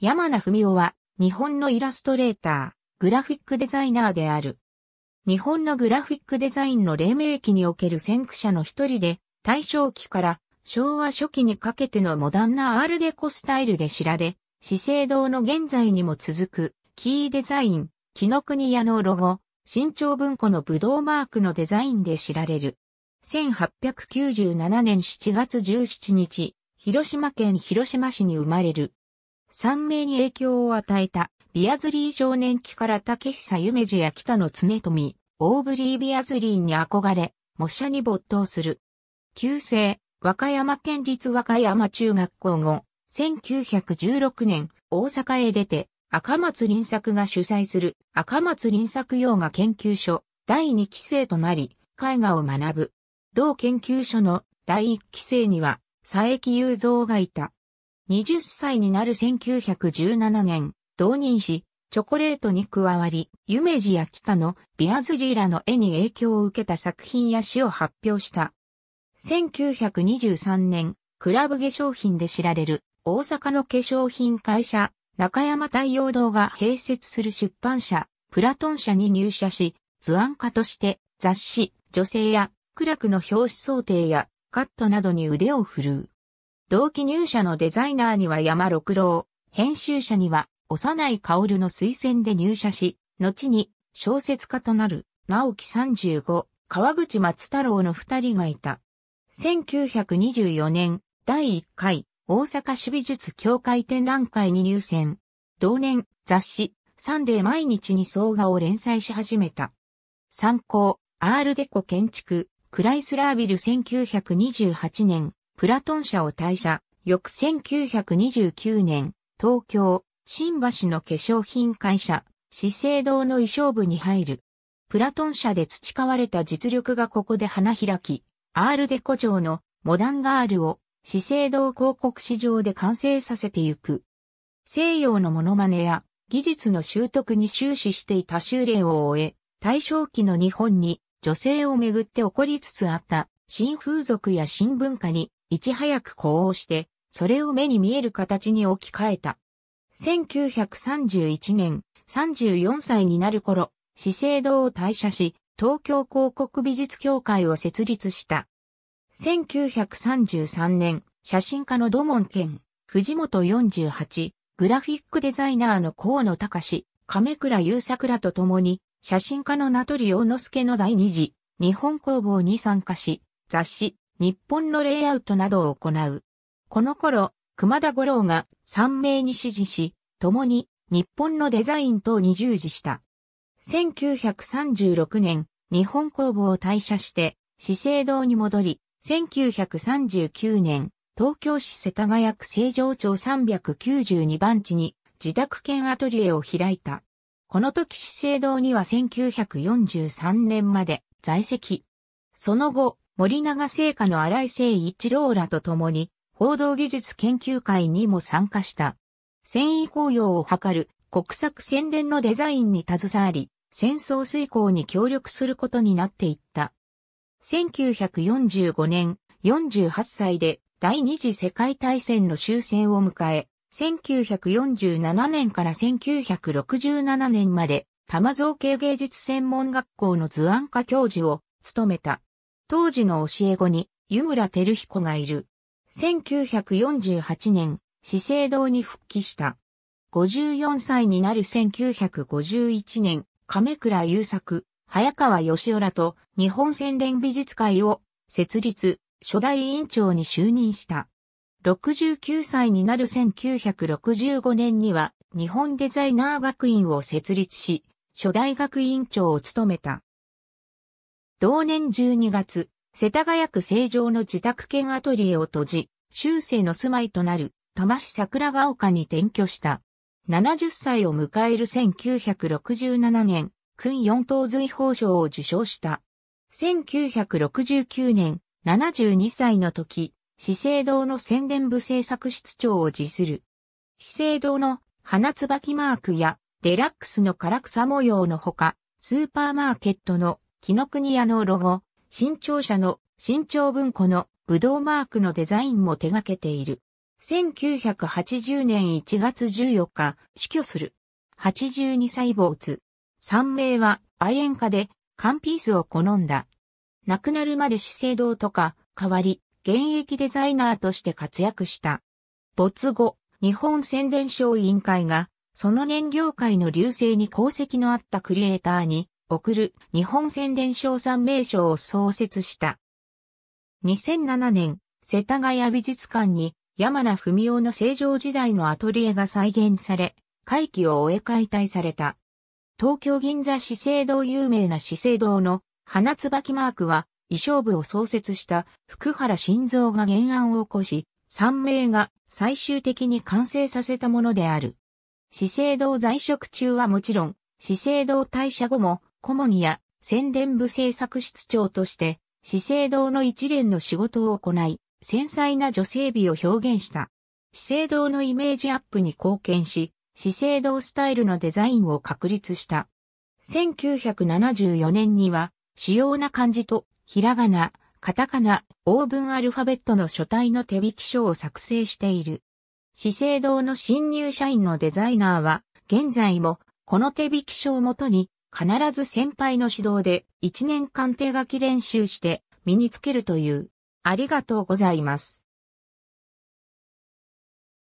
山名文夫は、日本のイラストレーター、グラフィックデザイナーである。日本のグラフィックデザインの黎明期における先駆者の一人で、大正期から昭和初期にかけてのモダンなアールデコスタイルで知られ、資生堂の現在にも続く、キーデザイン、木の国屋のロゴ、新潮文庫のブドウマークのデザインで知られる。1897年7月17日、広島県広島市に生まれる。三名に影響を与えた、ビアズリー少年期から竹久夢二や北野常富、オーブリー・ビアズリーに憧れ、模写に没頭する。旧制、和歌山県立和歌山中学校後、1916年、大阪へ出て、赤松林作が主催する赤松林作洋画研究所第2期生となり、絵画を学ぶ。同研究所の第1期生には、佐伯雄三がいた。20歳になる1917年、同人誌、チョコレートに加わり、夢二や北野、ビアズリーラの絵に影響を受けた作品や詩を発表した。1923年、クラブ化粧品で知られる大阪の化粧品会社、中山太陽堂が併設する出版社、プラトン社に入社し、図案家として雑誌、女性や苦楽の表紙想定やカットなどに腕を振るう。同期入社のデザイナーには山六郎、編集者には幼い薫の推薦で入社し、後に小説家となる直木35、川口松太郎の二人がいた。1924年第1回大阪市美術協会展覧会に入選。同年雑誌サンデー毎日に総画を連載し始めた。参考アールデコ建築クライスラービル1928年プラトン社を退社、翌1929年、東京、新橋の化粧品会社、資生堂の衣装部に入る。プラトン社で培われた実力がここで花開き、アールデコ城のモダンガールを資生堂広告市場で完成させてゆく。西洋のモノマネや技術の習得に終始していた修練を終え、大正期の日本に女性をめぐって起こりつつあった新風俗や新文化にいち早く呼応して、それを目に見える形に置き換えた。1931年、34歳になる頃、資生堂を退社し、東京広告美術協会を設立した。1933年、写真家の土門健、藤本48、グラフィックデザイナーの河野隆、亀倉優作らと共に、写真家の名取洋之助の第二次、日本工房に参加し、雑誌、日本のレイアウトなどを行う。この頃、熊田五郎が3名に指示し、共に日本のデザイン等に従事した。1936年、日本工房を退社して、資生堂に戻り、1939年、東京市世田谷区成城町392番地に自宅兼アトリエを開いた。この時資生堂には1943年まで在籍。その後、森永製菓の荒井誠一郎らと共に、報道技術研究会にも参加した。繊維効用を図る国策宣伝のデザインに携わり、戦争遂行に協力することになっていった。1945年、48歳で第二次世界大戦の終戦を迎え、1947年から1967年まで、玉造形芸術専門学校の図案科教授を務めた。当時の教え子に湯村照彦がいる。1948年、資生堂に復帰した。54歳になる1951年、亀倉優作、早川義夫らと日本宣伝美術会を設立、初代委員長に就任した。69歳になる1965年には日本デザイナー学院を設立し、初代学院長を務めた。同年12月、世田谷区成城の自宅兼アトリエを閉じ、修正の住まいとなる、多摩市桜ヶ丘に転居した。70歳を迎える1967年、訓四等随法賞を受賞した。1969年、72歳の時、資生堂の宣伝部制作室長を辞する。資生堂の花椿マークやデラックスの唐草模様のほか、スーパーマーケットの紀の国屋のロゴ、新潮社の新潮文庫のブドウマークのデザインも手掛けている。1980年1月14日、死去する。82歳没。三名は愛煙家で、カンピースを好んだ。亡くなるまで資生堂とか、代わり、現役デザイナーとして活躍した。没後、日本宣伝省委員会が、その年業界の流星に功績のあったクリエイターに、送る日本宣伝賞賛名賞を創設した。2007年、世田谷美術館に山名文雄の成城時代のアトリエが再現され、会期を終え解体された。東京銀座資生堂有名な資生堂の花椿マークは衣装部を創設した福原晋三が原案を起こし、3名が最終的に完成させたものである。資生堂在職中はもちろん、資生堂退社後も顧問や宣伝部制作室長として、資生堂の一連の仕事を行い、繊細な女性美を表現した。資生堂のイメージアップに貢献し、資生堂スタイルのデザインを確立した。1974年には、主要な漢字と、ひらがな、カタカナ、オーブンアルファベットの書体の手引き書を作成している。資生堂の新入社員のデザイナーは、現在も、この手引き書をもとに、必ず先輩の指導で1年間手書き練習して身につけるという。ありがとうございます。